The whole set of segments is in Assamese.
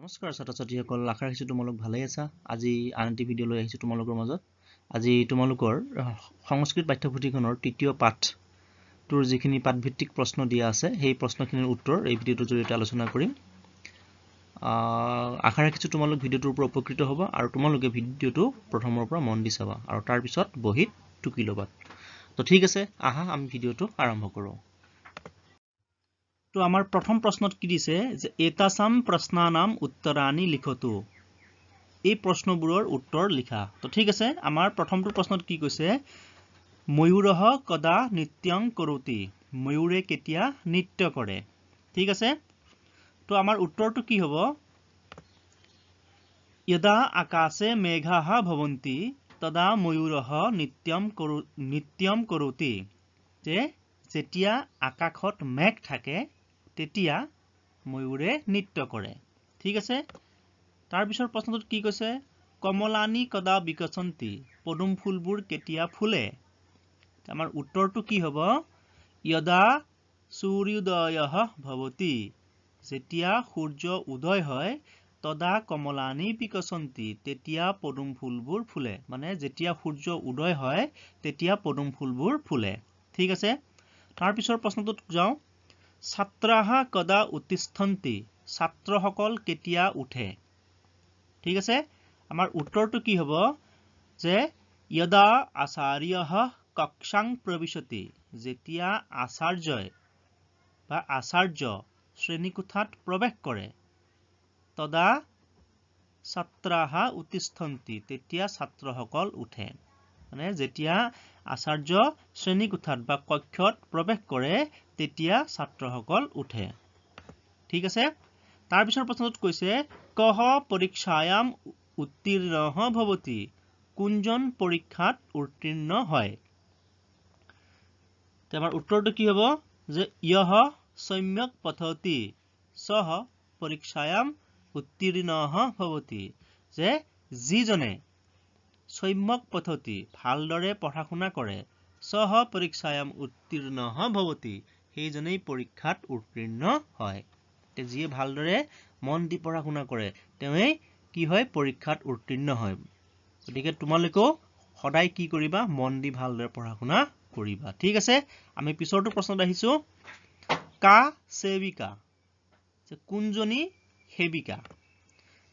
নমস্কাৰ ছাত্ৰ ছাত্ৰীসকল আশা ৰাখিছোঁ তোমালোক ভালেই আছা আজি আন এটি ভিডিঅ' লৈ আহিছোঁ তোমালোকৰ মাজত আজি তোমালোকৰ সংস্কৃত পাঠ্যপুথিখনৰ তৃতীয় পাঠটোৰ যিখিনি পাঠভিত্তিক প্ৰশ্ন দিয়া আছে সেই প্ৰশ্নখিনিৰ উত্তৰ এই ভিডিঅ'টোৰ জৰিয়তে আলোচনা কৰিম আশা ৰাখিছোঁ তোমালোক ভিডিঅ'টোৰ পৰা উপকৃত হ'ব আৰু তোমালোকে ভিডিঅ'টো প্ৰথমৰ পৰা মন দি চাবা আৰু তাৰপিছত বহীত টুকি ল'বা ত' ঠিক আছে আহা আমি ভিডিঅ'টো আৰম্ভ কৰোঁ তো আমাৰ প্ৰথম প্ৰশ্নত কি দিছে যে এটাচাম প্ৰশ্নানাম উত্তৰাণি লিখতো এই প্ৰশ্নবোৰৰ উত্তৰ লিখা তো ঠিক আছে আমাৰ প্ৰথমটো প্ৰশ্নত কি কৈছে ময়ূৰহ কদা নৃত্যং কৰোতি ময়ূৰে কেতিয়া নৃত্য কৰে ঠিক আছে তো আমাৰ উত্তৰটো কি হ'ব ইদা আকাশে মেঘাহ ভৱন্তি তদা ময়ূৰহ নৃত্যম কৰো নৃত্যম কৰোতি যে যেতিয়া আকাশত মেঘ থাকে তেতিয়া ময়ূৰে নৃত্য কৰে ঠিক আছে তাৰপৰ প্ৰশ্নটোত কি কৈছে কমলানি কদা বিকচন্তি পদুম ফুলবোৰ কেতিয়া ফুলে আমাৰ উত্তৰটো কি হব ইদা সূৰ্যোদয় ভবতি যেতিয়া সূৰ্য উদয় হয় তদা কমলানি বিকচন্তি তেতিয়া পদুম ফুলবোৰ ফুলে মানে যেতিয়া সূৰ্য উদয় হয় তেতিয়া পদুম ফুলবোৰ ফুলে ঠিক আছে তাৰপৰ প্ৰশ্নটোত যাওঁ ছাত্ৰাহা কদা উত্তিষ্ঠন্তি ছাত্ৰসকল কেতিয়া উঠে ঠিক আছে আমাৰ উত্তৰটো কি হ'ব যে য়দা আচাৰ্যহ কক্ষাং প্ৰৱিশতি যেতিয়া আচাৰ্যই বা আচাৰ্য শ্ৰেণীকোঠাত প্ৰৱেশ কৰে তদা ছাত্ৰাহা উত্তিষ্ঠন্তি তেতিয়া ছাত্ৰসকল উঠে মানে যেতিয়া আচাৰ্য শ্ৰেণীকোঠাত বা কক্ষত প্ৰৱেশ কৰে তেতিয়া ছাত্ৰসকল উঠে ঠিক আছে তাৰ পিছৰ প্ৰশ্নটোত কৈছে কহ পৰীক্ষায়াম উত্তীৰ্ণ হবতি কোনজন পৰীক্ষাত উত্তীৰ্ণ হয় তেমাৰ উত্তৰটো কি হ'ব যে ইহ সম্যক পঠতি সহ পৰীক্ষায়াম উত্তীৰ্ণ হবতি যে জিজনে সম্যক পঠতি ভালদৰে পঢ়া শুনা কৰে সহ পৰীক্ষায়াম উত্তীৰ্ণ হবতি সেইজনেই পৰীক্ষাত উত্তীৰ্ণ হয় যিয়ে ভালদৰে মন দি পঢ়া শুনা কৰে তেওঁৱেই কি হয় পৰীক্ষাত উত্তীৰ্ণ হয় গতিকে তোমালোকেও সদায় কি কৰিবা মন দি ভালদৰে পঢ়া শুনা কৰিবা ঠিক আছে আমি পিছৰটো প্ৰশ্নত আহিছো কা চেবিকা কোনজনী সেবিকা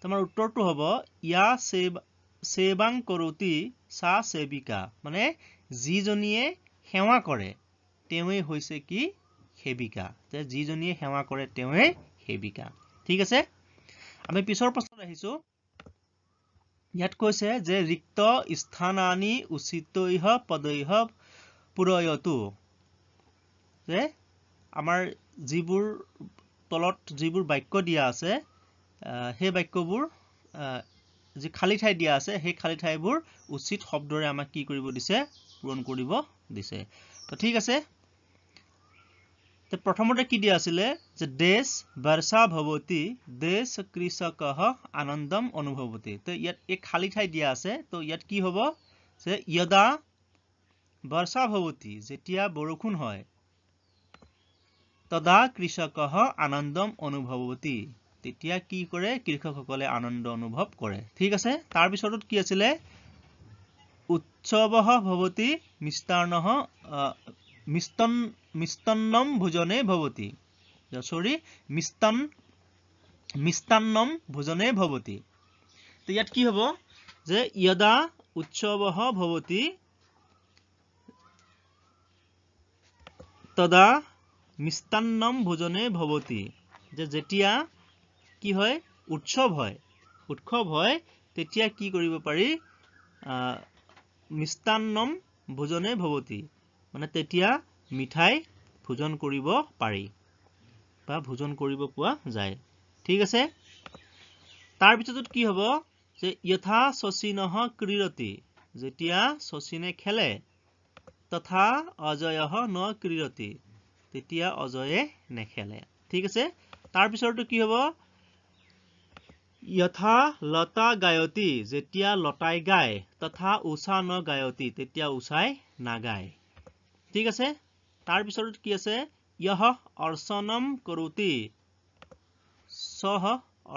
তোমাৰ উত্তৰটো হ'ব ইয়া চেবাং কৰোতি চা চেবিকা মানে যিজনীয়ে সেৱা কৰে তেওঁৱেই হৈছে কি সেৱিকা যে যিজনীয়ে সেৱা কৰে তেওঁৱেই সেৱিকা ঠিক আছে আমি পিছৰ প্ৰশ্নত আহিছো ইয়াত কৈছে যে ৰিক্ত স্থান আনি উচিতৈহ পদৈহ পুৰয়তো যে আমাৰ যিবোৰ তলত যিবোৰ বাক্য দিয়া আছে সেই বাক্যবোৰ যি খালী ঠাই দিয়া আছে সেই খালী ঠাইবোৰ উচিত শব্দৰে আমাক কি কৰিব দিছে পূৰণ কৰিব দিছে ত' ঠিক আছে তে প্ৰথমতে কি দিয়া আছিলে যে দেশ বৰ্ষা ভৱতী দেশ কৃষক আনন্দম অনুভৱতী তো ইয়াত এই খালী ঠাই দিয়া আছে তো ইয়াত কি হ'ব যে য়দা বৰ্ষা ভৱতী যেতিয়া বৰষুণ হয় তদা কৃষকহ আনন্দম অনুভৱতী তেতিয়া কি কৰে কৃষকসকলে আনন্দ অনুভৱ কৰে ঠিক আছে তাৰ পিছত কি আছিলে উৎসৱ ভৱতী মিষ্টাৰ্ণ মিষ্টন মিষ্টন্নম ভোজনে ভৱতী চৰি মিষ্টান মিষ্টান্নম ভোজনে ভৱতি ইয়াত কি হ'ব যে ইয়দা উৎসৱ ভৱতী তদা মিষ্টান্নম ভোজনে ভৱতী যে যেতিয়া কি হয় উৎসৱ হয় উৎসৱ হয় তেতিয়া কি কৰিব পাৰি মিষ্টান্নম ভোজনে ভৱতী মানে তেতিয়া মিঠাই ভোজন কৰিব পাৰি বা ভোজন কৰিব পোৱা যায় ঠিক আছে তাৰ পিছত কি হ'ব যে য়থা শচীনহ ক্ৰীৰতি যেতিয়া শচীনে খেলে তথা অজয়হ ন ক্ৰীৰতি তেতিয়া অজয়ে নেখেলে ঠিক আছে তাৰপিছৰটো কি হ'ব য়থা লতা গায়তী যেতিয়া লতাই গায় তথা উষা ন গায়তী তেতিয়া উষাই নাগায় ঠিক আছে তাৰ পিছত কি আছে ইহ অৰ্চনম কৰোতি চহ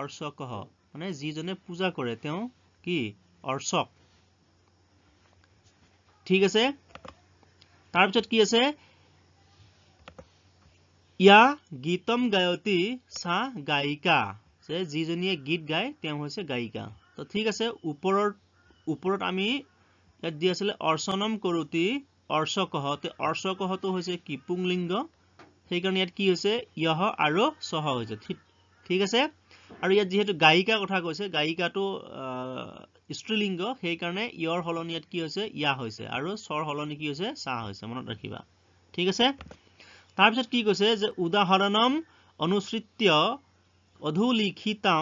অৰ্চক মানে যিজনে পূজা কৰে তেওঁ কি অৰ্চক ঠিক আছে তাৰপিছত কি আছে ইয়া গীতম গায়তি চাহ গায়িকা যে যিজনীয়ে গীত গায় তেওঁ হৈছে গায়িকা ত' ঠিক আছে ওপৰত ওপৰত আমি ইয়াত দি আছিলে অৰ্চনম কৰোতি অৰ্শকহ অৰ্শকহটো হৈছে কিপুং লিংগ সেইকাৰণে ইয়াত কি হৈছে য়হ আৰু চহ হৈছে ঠিক ঠিক আছে আৰু ইয়াত যিহেতু গায়িকা কথা কৈছে গায়িকাটো স্ত্ৰীলিংগ সেইকাৰণে ইয়ৰ সলনি ইয়াত কি হৈছে ইয়া হৈছে আৰু স্বৰ সলনি কি হৈছে চাহ হৈছে মনত ৰাখিবা ঠিক আছে তাৰপিছত কি কৈছে যে উদাহৰণম অনুসৃত্য অধুলিখিতা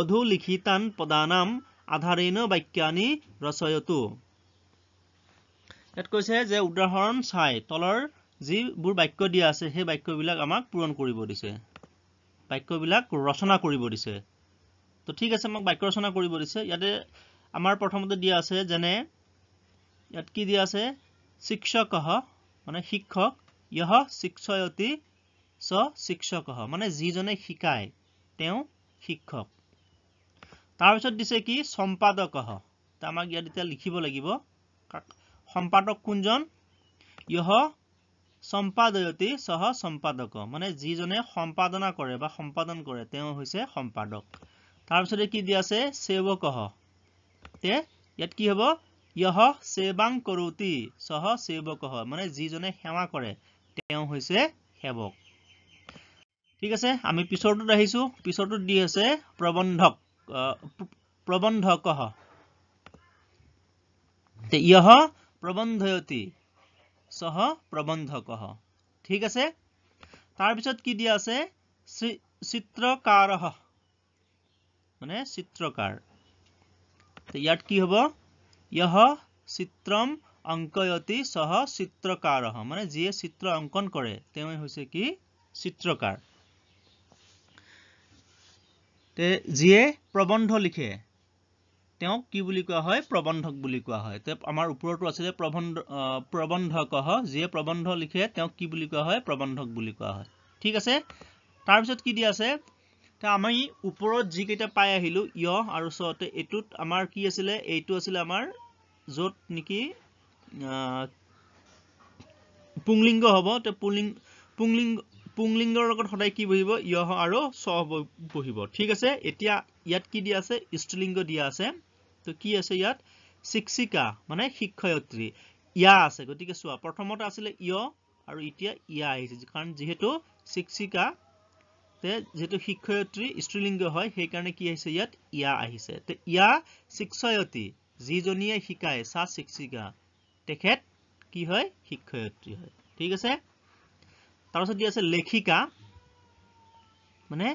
অধুলিখিতান পদানাম আধাৰেণ বাক্যানি ৰচয়তো ইয়াত কৈছে যে উদাহৰণ চাই তলৰ যিবোৰ বাক্য দিয়া আছে সেই বাক্যবিলাক আমাক পূৰণ কৰিব দিছে বাক্যবিলাক ৰচনা কৰিব দিছে তো ঠিক আছে মোক বাক্য ৰচনা কৰিব দিছে ইয়াতে আমাৰ প্ৰথমতে দিয়া আছে যেনে ইয়াত কি দিয়া আছে শিক্ষক মানে শিক্ষক ইহ শিক্ষয়তী স শিক্ষক মানে যিজনে শিকায় তেওঁ শিক্ষক তাৰপিছত দিছে কি সম্পাদক আমাক ইয়াত এতিয়া লিখিব লাগিব সম্পাদক কোনজন ইহ সম্পাদয়তী সহ সম্পাদক মানে যিজনে সম্পাদনা কৰে বা সম্পাদন কৰে তেও হৈছে সম্পাদক তারপর কি দিয়া আছে সেবক তে ইয়াত কি হব ইহ সেবাং করৌতি সহ সেবক মানে যিজনে সেৱা কৰে তেও হৈছে সেৱক ঠিক আছে আমি পিছৰটো আহিছো পিছৰটো দি আছে প্ৰবন্ধক প্ৰবন্ধক ইহ প্ৰবন্ধয়তী সহ প্ৰবন্ধক ঠিক আছে তাৰপিছত কি দিয়া আছে চিত্ৰকাৰ মানে চিত্ৰকাৰ ইয়াত কি হ'ব ইহ চিত্ৰম অংকয়তী সহ চিত্ৰকাৰ মানে যিয়ে চিত্ৰ অংকন কৰে তেওঁ হৈছে কি চিত্ৰকাৰ যিয়ে প্ৰবন্ধ লিখে তেওঁক কি বুলি কোৱা হয় প্ৰবন্ধক বুলি কোৱা হয় আমাৰ ওপৰতো আছিলে প্ৰবন্ধ প্ৰবন্ধক যিয়ে প্ৰবন্ধ লিখে তেওঁক কি বুলি কোৱা হয় প্ৰবন্ধক বুলি কোৱা হয় ঠিক আছে তাৰপিছত কি দিয়া আছে আমি ওপৰত যিকেইটা পাই আহিলো ইয় আৰু চতে এইটোত আমাৰ কি আছিলে এইটো আছিলে আমাৰ য'ত নেকি পুংলিংগ হ'ব তে পুংলিং পুংলিং পুংলিংগৰ লগত সদায় কি বহিব ইয় আৰু চ বহিব ঠিক আছে এতিয়া ইয়াত কি দিয়া আছে স্ত্ৰীলিংগ দিয়া আছে তো কি আছে ইয়াত শিক্ষিকা মানে শিক্ষয়িত্ৰী ইয়া আছে গতিকে চোৱা প্ৰথমত আছিলে ইয় আৰু এতিয়া ইয়া আহিছে কাৰণ যিহেতু শিক্ষিকা যিহেতু শিক্ষয়ত্ৰী স্ত্ৰীলিংগ হয় সেইকাৰণে কি আহিছে ইয়াত ইয়া আহিছে ইয়া শিক্ষয়ত্ৰী যিজনীয়ে শিকায় চা শিক্ষিকা তেখেত কি হয় শিক্ষয়িত্ৰী হয় ঠিক আছে তাৰপিছত দিয়া আছে লেখিকা মানে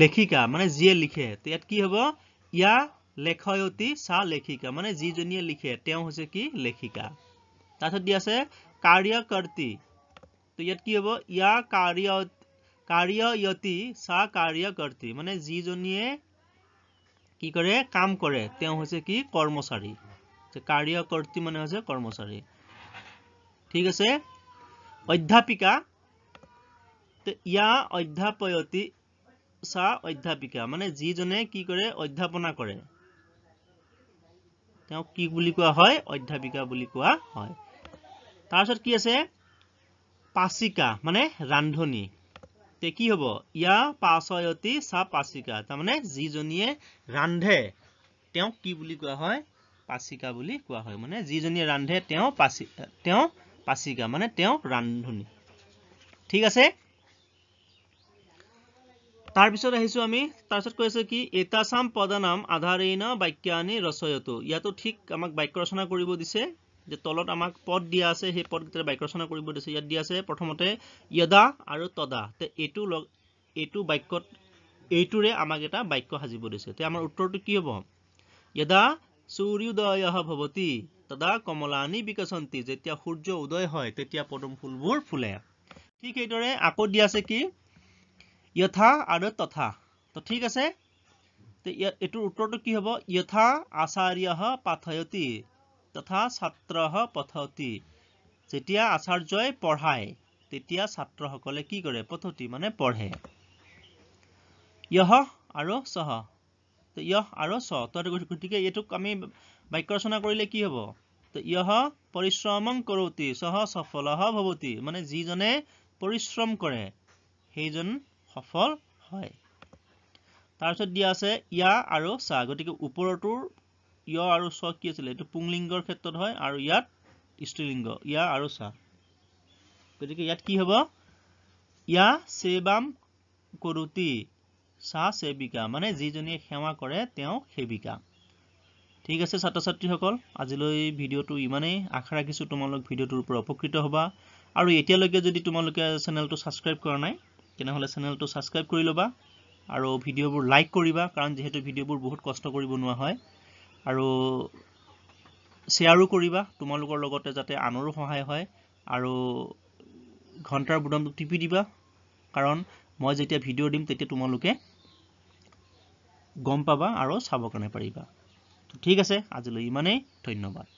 লেখিকা মানে যিয়ে লিখে ইয়াত কি হব ইয়া লেখয়তী চা লেখিকা মানে যিজনীয়ে লিখে তেওঁ হৈছে কি লেখিকা তাৰপিছত দি আছে কাৰ্যকৰ্তী তো ইয়াত কি হব ইয়া কাৰ্যয়তী চা কাৰ্যকৰ্তী মানে যিজনীয়ে কি কৰে কাম কৰে তেওঁ হৈছে কি কৰ্মচাৰী কাৰ্যকৰ্তী মানে হৈছে কৰ্মচাৰী ঠিক আছে অধ্যাপিকা ইয়া অধ্যাপয়তী চা অধ্যাপিকা মানে যিজনে কি কৰে অধ্যাপনা কৰে তেওঁক কি বুলি কোৱা হয় অধ্যাপিকা বুলি কোৱা হয় তাৰপিছত কি আছে পাচিকা মানে ৰান্ধনি কি হ'ব ইয়া পাচয়তী চা পাচিকা তাৰমানে যিজনীয়ে ৰান্ধে তেওঁক কি বুলি কোৱা হয় পাচিকা বুলি কোৱা হয় মানে যিজনীয়ে ৰান্ধে তেওঁ পাচি তেওঁ পাচিকা মানে তেওঁ ৰান্ধনি ঠিক আছে তাৰপিছত আহিছো আমি তাৰপিছত কৈ আছোঁ কি এটা এটাচাম পদনাম আধাৰেণ বাক্যানি ৰচয়তো ইয়াতো ঠিক আমাক বাক্য ৰচনা কৰিব দিছে যে তলত আমাক পদ দিয়া আছে সেই পদকেইটাৰে বাক্য ৰচনা কৰিব দিছে ইয়াত দিয়া আছে প্ৰথমতে য়দা আৰু তদা তে এইটো লগ এইটো বাক্যত এইটোৰে আমাক এটা বাক্য সাজিব দিছে তে আমাৰ উত্তৰটো কি হ'ব য়দা সূৰ্যোদয় ভৱতী তদা কমলানি বিকচন্তী যেতিয়া সূৰ্য উদয় হয় তেতিয়া পদম ফুলবোৰ ফুলে ঠিক সেইদৰে আকৌ দিয়া আছে কি ইয়থা আৰু তথা তো ঠিক আছে এইটোৰ উত্তৰটো কি হ'ব ইয়থা আচাৰ্য পাঠয়তি তথা ছাত্ৰ পঠতি যেতিয়া আচাৰ্যই পঢ়ায় তেতিয়া ছাত্ৰসকলে কি কৰে পঠতি মানে পঢ়ে ইয়হ আৰু চহ তো ইয়হ আৰু চ তহঁতে গতিকে এইটোক আমি বাক্য ৰচনা কৰিলে কি হ'ব তো ইয়হ পৰিশ্ৰম কৰোতি চহ সফল ভৱতি মানে যিজনে পৰিশ্ৰম কৰে সেইজন সফল হয় তাৰপিছত দিয়া আছে ইয়া আৰু চ গতিকে ওপৰৰটোৰ ইয় আৰু চ কি আছিলে এইটো পুংলিংগৰ ক্ষেত্ৰত হয় আৰু ইয়াত স্ত্ৰীলিংগ ইয়া আৰু চাহ গতিকে ইয়াত কি হ'ব ইয়া চেবাম কৰোতি চাহ চেবিকা মানে যিজনীয়ে সেৱা কৰে তেওঁ সেৱিকা ঠিক আছে ছাত্ৰ ছাত্ৰীসকল আজিলৈ ভিডিঅ'টো ইমানেই আশা ৰাখিছোঁ তোমালোক ভিডিঅ'টোৰ ওপৰত উপকৃত হ'বা আৰু এতিয়ালৈকে যদি তোমালোকে চেনেলটো ছাবস্ক্ৰাইব কৰা নাই তেনেহ'লে চেনেলটো ছাবস্ক্ৰাইব কৰি ল'বা আৰু ভিডিঅ'বোৰ লাইক কৰিবা কাৰণ যিহেতু ভিডিঅ'বোৰ বহুত কষ্ট কৰি বনোৱা হয় আৰু শ্বেয়াৰো কৰিবা তোমালোকৰ লগতে যাতে আনৰো সহায় হয় আৰু ঘণ্টাৰ বুটামটো টিপি দিবা কাৰণ মই যেতিয়া ভিডিঅ' দিম তেতিয়া তোমালোকে গম পাবা আৰু চাবৰ কাৰণে পাৰিবা ঠিক আছে আজিলৈ ইমানেই ধন্যবাদ